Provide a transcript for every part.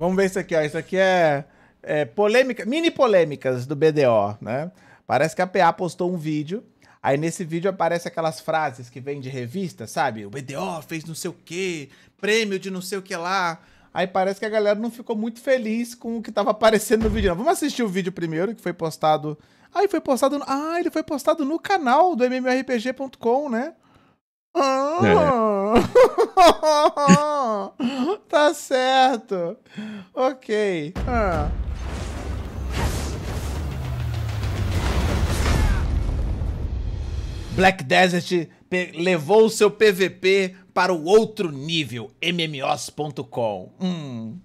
Vamos ver isso aqui, ó. Isso aqui é, é polêmica, mini polêmicas do BDO, né? Parece que a PA postou um vídeo. Aí nesse vídeo aparece aquelas frases que vêm de revista, sabe? O BDO fez não sei o quê, prêmio de não sei o que lá. Aí parece que a galera não ficou muito feliz com o que tava aparecendo no vídeo. Não. Vamos assistir o vídeo primeiro, que foi postado. Ah, ele foi postado. No... Ah, ele foi postado no canal do mmrpg.com, né? Ah, é. tá certo. Ok. Ah. Black Desert levou o seu PVP para o outro nível, mmos.com. Hum.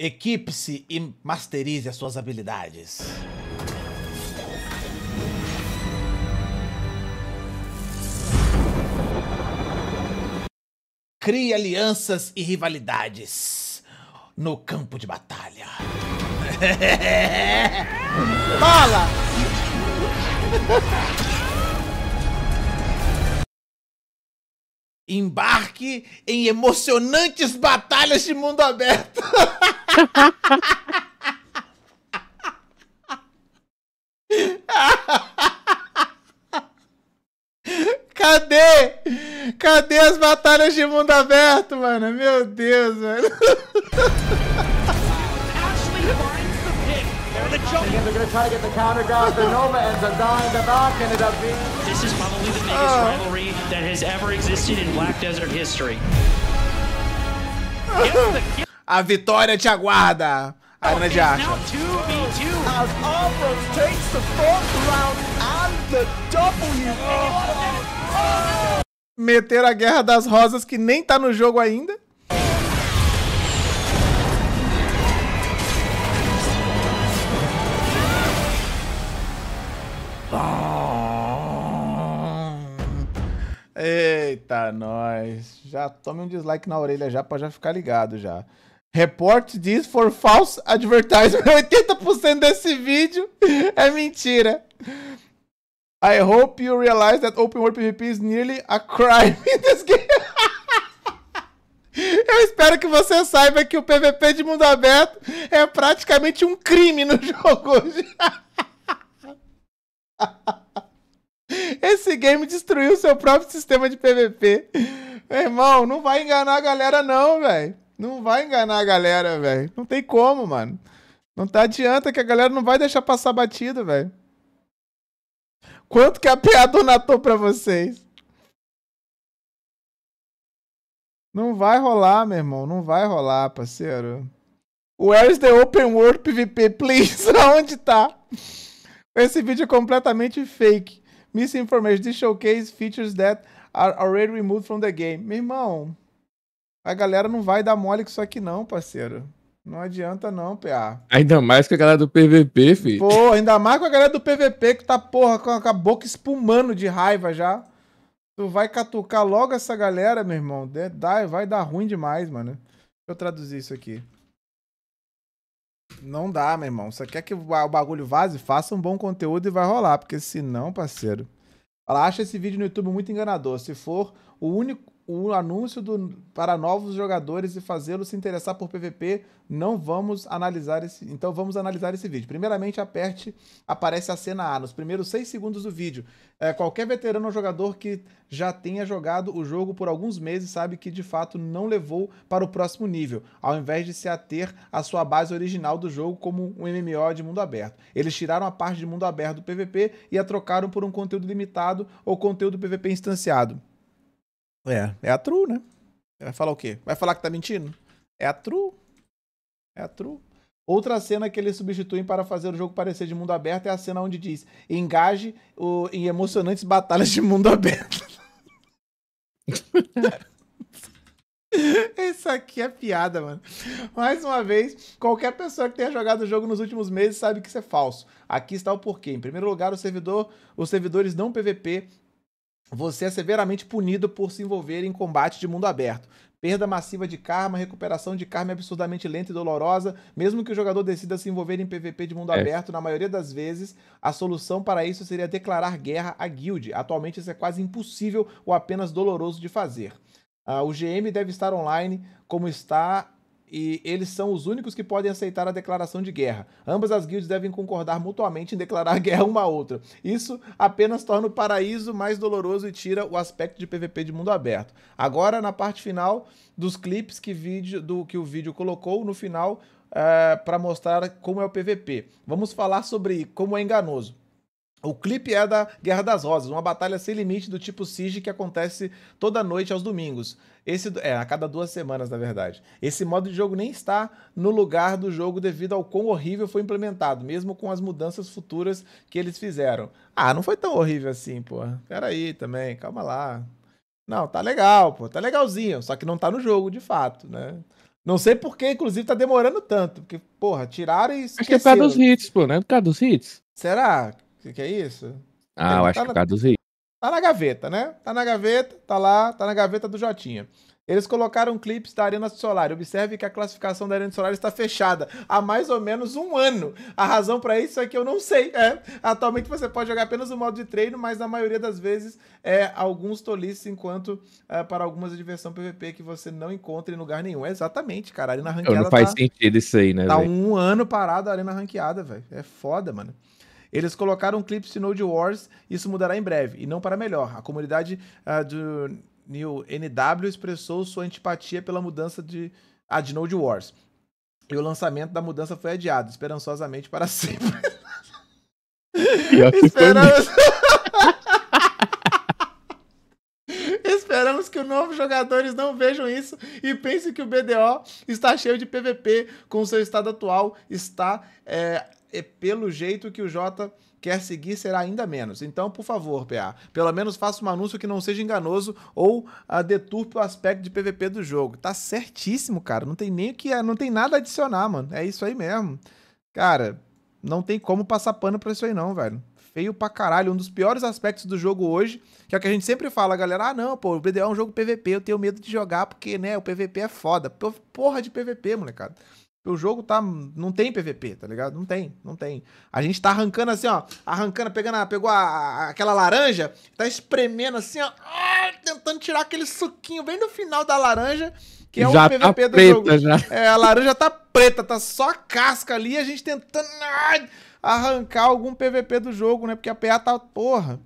Equipe-se e masterize as suas habilidades. Crie alianças e rivalidades no campo de batalha. Fala! Embarque em emocionantes batalhas de mundo aberto. Cadê? Cadê as batalhas de mundo aberto, mano? Meu Deus, velho the jump. Again, they're going to try to get the counter guard. The Nova ends up dying. The back ended up being. This is probably the biggest uh. rivalry that has ever existed in Black Desert history. Ah. A vitória te aguarda, oh, Arena de Arca. As Ambrose takes the fourth round and the W. Meter a Guerra das Rosas que nem tá no jogo ainda. Eita, nós. Já tome um dislike na orelha já pra já ficar ligado já. Report diz for false advertisement. 80% desse vídeo é mentira. I hope you realize that open world PvP is nearly a crime in this game. Eu espero que você saiba que o PVP de mundo aberto é praticamente um crime no jogo. Esse game destruiu seu próprio sistema de PVP. Meu irmão, não vai enganar a galera, não, velho. Não vai enganar a galera, velho. Não tem como, mano. Não tá adianta que a galera não vai deixar passar batida, velho. Quanto que a PA natou pra vocês? Não vai rolar, meu irmão. Não vai rolar, parceiro. Where is the open world PVP, please? Onde tá? Esse vídeo é completamente fake misinformation. This showcase features that are already removed from the game. Meu irmão, a galera não vai dar mole com isso aqui não, parceiro. Não adianta não, PA. Ainda mais com a galera do PVP, filho. Pô, ainda mais com a galera do PVP que tá, porra, com a boca espumando de raiva já. Tu vai catucar logo essa galera, meu irmão. Vai dar ruim demais, mano. Deixa eu traduzir isso aqui. Não dá, meu irmão. Você quer que o bagulho vaze? Faça um bom conteúdo e vai rolar, porque senão, parceiro. Ela acha esse vídeo no YouTube muito enganador. Se for o único o anúncio do, para novos jogadores e fazê-los se interessar por PVP, não vamos analisar esse. Então vamos analisar esse vídeo. Primeiramente, aperte, aparece a cena A, nos primeiros seis segundos do vídeo. É, qualquer veterano ou jogador que já tenha jogado o jogo por alguns meses sabe que de fato não levou para o próximo nível, ao invés de se ater à sua base original do jogo como um MMO de mundo aberto. Eles tiraram a parte de mundo aberto do PVP e a trocaram por um conteúdo limitado ou conteúdo PVP instanciado. É, é a true, né? Vai falar o quê? Vai falar que tá mentindo? É a true. É a true. Outra cena que eles substituem para fazer o jogo parecer de mundo aberto é a cena onde diz: engaje o, em emocionantes batalhas de mundo aberto. Isso aqui é piada, mano. Mais uma vez, qualquer pessoa que tenha jogado o jogo nos últimos meses sabe que isso é falso. Aqui está o porquê. Em primeiro lugar, servidor, os servidores não PVP você é severamente punido por se envolver em combate de mundo aberto. Perda massiva de karma, recuperação de karma é absurdamente lenta e dolorosa. Mesmo que o jogador decida se envolver em PVP de mundo é. aberto, na maioria das vezes, a solução para isso seria declarar guerra à guild. Atualmente isso é quase impossível ou apenas doloroso de fazer. Uh, o GM deve estar online como está e eles são os únicos que podem aceitar a declaração de guerra. Ambas as guildas devem concordar mutuamente em declarar guerra uma à outra. Isso apenas torna o paraíso mais doloroso e tira o aspecto de PVP de mundo aberto. Agora, na parte final dos clipes que, vídeo, do, que o vídeo colocou, no final, é, eh, para mostrar como é o PVP. Vamos falar sobre como é enganoso. O clipe é da Guerra das Rosas, uma batalha sem limite do tipo Siege que acontece toda noite aos domingos. Esse é a cada duas semanas, na verdade. Esse modo de jogo nem está no lugar do jogo devido ao quão horrível foi implementado, mesmo com as mudanças futuras que eles fizeram. Ah, não foi tão horrível assim, pô. Pera aí também, calma lá. Não, tá legal, pô, tá legalzinho, só que não tá no jogo de fato, né? Não sei por que, inclusive, tá demorando tanto, porque porra, tiraram e esqueceram. Acho que é por causa dos hits, pô, né? Por causa dos hits. Será? que, que é isso? Ah, ele eu acho tá que é por dos Tá na gaveta, né? Tá na gaveta, tá lá, tá na gaveta do Jotinha. Eles colocaram clipes da Arena Solar. Observe que a classificação da Arena Solar está fechada há mais ou menos um ano. A razão para isso é que eu não sei. É, atualmente você pode jogar apenas o modo de treino, mas na maioria das vezes é alguns tolices, enquanto é, para algumas diversão PVP que você não encontra em lugar nenhum. É exatamente, cara. A Arena Ranqueada. Não faz tá, sentido isso aí, né? Tá véio? um ano parado a Arena Ranqueada, velho. É foda, mano. Eles colocaram um clipe de Node Wars, isso mudará em breve, e não para melhor. A comunidade uh, do New NW expressou sua antipatia pela mudança de, ah, de Node Wars. E o lançamento da mudança foi adiado, esperançosamente para sempre. Esperamos... Esperamos que os novos jogadores não vejam isso e pensem que o BDO está cheio de PVP com seu estado atual, está é, e é pelo jeito que o Jota quer seguir será ainda menos. Então, por favor, PA, pelo menos faça um anúncio que não seja enganoso ou uh, deturpe o aspecto de PVP do jogo. Tá certíssimo, cara. Não tem nem que, não tem nada a adicionar, mano. É isso aí mesmo. Cara, não tem como passar pano pra isso aí não, velho. Feio pra caralho. Um dos piores aspectos do jogo hoje, que é o que a gente sempre fala, galera. Ah, não, pô, o BDO é um jogo PVP, eu tenho medo de jogar porque, né, o PVP é foda. Porra de PVP, molecada. O jogo tá. Não tem PVP, tá ligado? Não tem, não tem. A gente tá arrancando assim, ó. Arrancando, pegando, pegou a, a, aquela laranja, tá espremendo assim, ó. Tentando tirar aquele suquinho bem no final da laranja, que é já o PVP tá do preta, jogo. Já. É, a laranja tá preta, tá só a casca ali, a gente tentando arrancar algum PVP do jogo, né? Porque a PA tá, porra,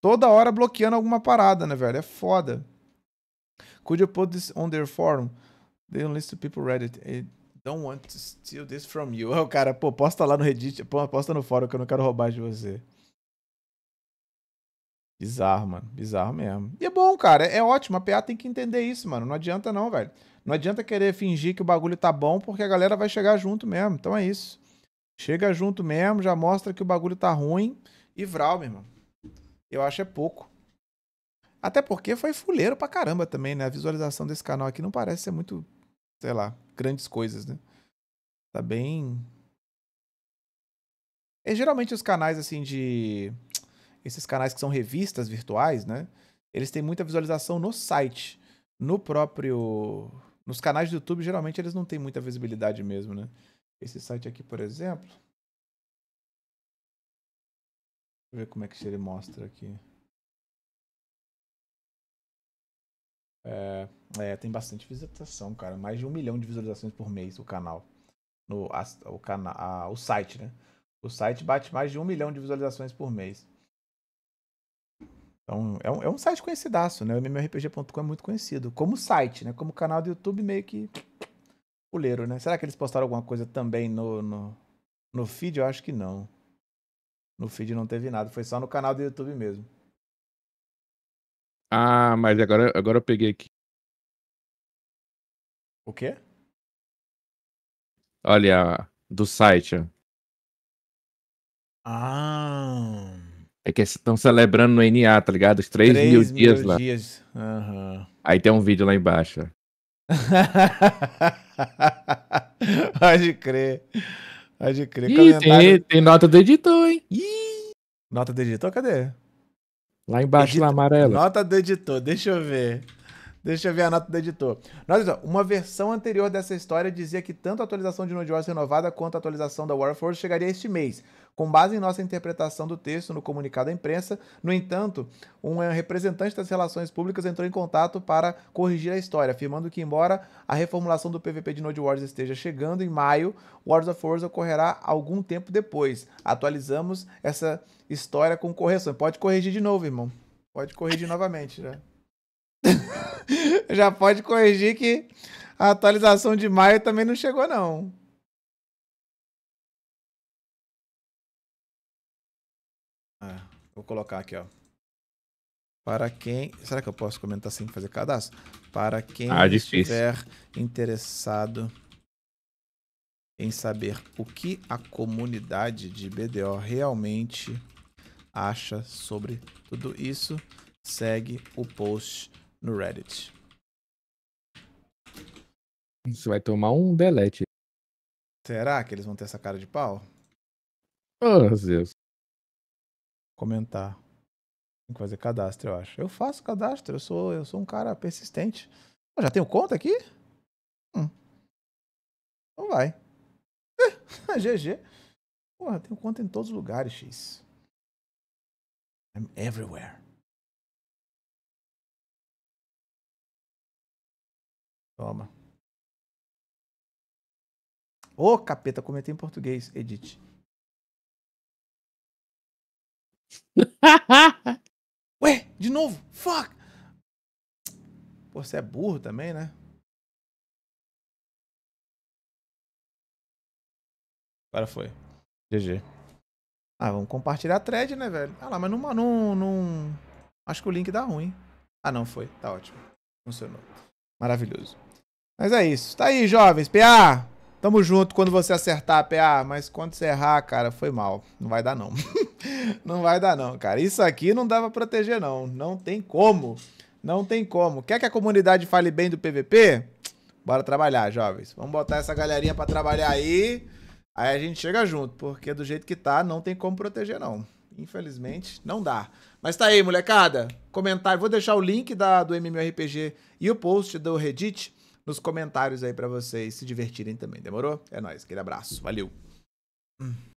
toda hora bloqueando alguma parada, né, velho? É foda. Could you put this on their forum? They don't list to people Reddit. It Don't want to steal this from you. O cara, pô, posta lá no Reddit, pô, posta no fórum que eu não quero roubar de você. Bizarro, mano. Bizarro mesmo. E é bom, cara. É ótimo. A PA tem que entender isso, mano. Não adianta não, velho. Não adianta querer fingir que o bagulho tá bom, porque a galera vai chegar junto mesmo. Então é isso. Chega junto mesmo, já mostra que o bagulho tá ruim. E vral, meu irmão. Eu acho é pouco. Até porque foi fuleiro pra caramba também, né? A visualização desse canal aqui não parece ser muito, sei lá, grandes coisas, né? Tá bem. É, geralmente os canais assim de. Esses canais que são revistas virtuais, né? Eles têm muita visualização no site. No próprio. Nos canais do YouTube, geralmente eles não têm muita visibilidade mesmo, né? Esse site aqui, por exemplo. Deixa eu ver como é que ele mostra aqui. É, é, tem bastante visitação, cara. Mais de um milhão de visualizações por mês o canal. No, a, o, cana, a, o site, né? O site bate mais de um milhão de visualizações por mês. Então, é um, é um site conhecidaço, né? O MMORPG.com é muito conhecido. Como site, né? Como canal do YouTube, meio que puleiro, né? Será que eles postaram alguma coisa também no, no, no feed? Eu acho que não. No feed não teve nada, foi só no canal do YouTube mesmo. Ah, mas agora, agora eu peguei aqui. O quê? Olha, do site. ó. Ah. É que estão celebrando no NA, tá ligado? Os 3, mil, Três dias mil lá. dias. Aham. Aí tem um vídeo lá embaixo. Pode crer. Pode crer. Ih, Calendário. tem, tem nota do editor, hein? Ih, Nota do editor, cadê? Lá embaixo, Edito... lá amarelo. Nota do editor, deixa eu ver. Deixa eu ver a nota do editor. Nossa, uma versão anterior dessa história dizia que tanto a atualização de Node.js renovada quanto a atualização da Warforge chegaria este mês, com base em nossa interpretação do texto no comunicado à imprensa. No entanto, um representante das relações públicas entrou em contato para corrigir a história, afirmando que, embora a reformulação do PVP de Node Wars esteja chegando em maio, Wars of Wars ocorrerá algum tempo depois. Atualizamos essa história com correção. Pode corrigir de novo, irmão. Pode corrigir novamente, né? já pode corrigir que a atualização de maio também não chegou, não. Ah, vou colocar aqui, ó. Para quem. Será que eu posso comentar sem fazer cadastro? Para quem ah, estiver interessado em saber o que a comunidade de BDO realmente acha sobre tudo isso, segue o post no Reddit. Você vai tomar um delete. Será que eles vão ter essa cara de pau? Oh, ah, Deus. Comentar. Tem que fazer cadastro, eu acho. Eu faço cadastro, eu sou, eu sou um cara persistente. Eu já tenho conta aqui? Hum. Então vai. GG. Porra, tenho conta em todos os lugares, X. I'm everywhere. Toma. Ô, oh, capeta, comentei em português. Edite. Ué, de novo? Fuck! Pô, você é burro também, né? Agora foi. GG. Ah, vamos compartilhar a thread, né, velho? Ah lá, mas não, não, não... Acho que o link dá ruim. Ah, não foi. Tá ótimo. Funcionou. Maravilhoso. Mas é isso. Tá aí, jovens. PA! Tamo junto quando você acertar, PA, ah, mas quando você errar, cara, foi mal. Não vai dar não. não vai dar não, cara. Isso aqui não dá pra proteger não. Não tem como. Não tem como. Quer que a comunidade fale bem do PVP? Bora trabalhar, jovens. Vamos botar essa galerinha pra trabalhar aí. Aí a gente chega junto, porque do jeito que tá, não tem como proteger não. Infelizmente, não dá. Mas tá aí, molecada. Comentário. Vou deixar o link da, do MMORPG e o post do Reddit nos comentários aí para vocês se divertirem também, demorou? É nóis, aquele abraço, valeu!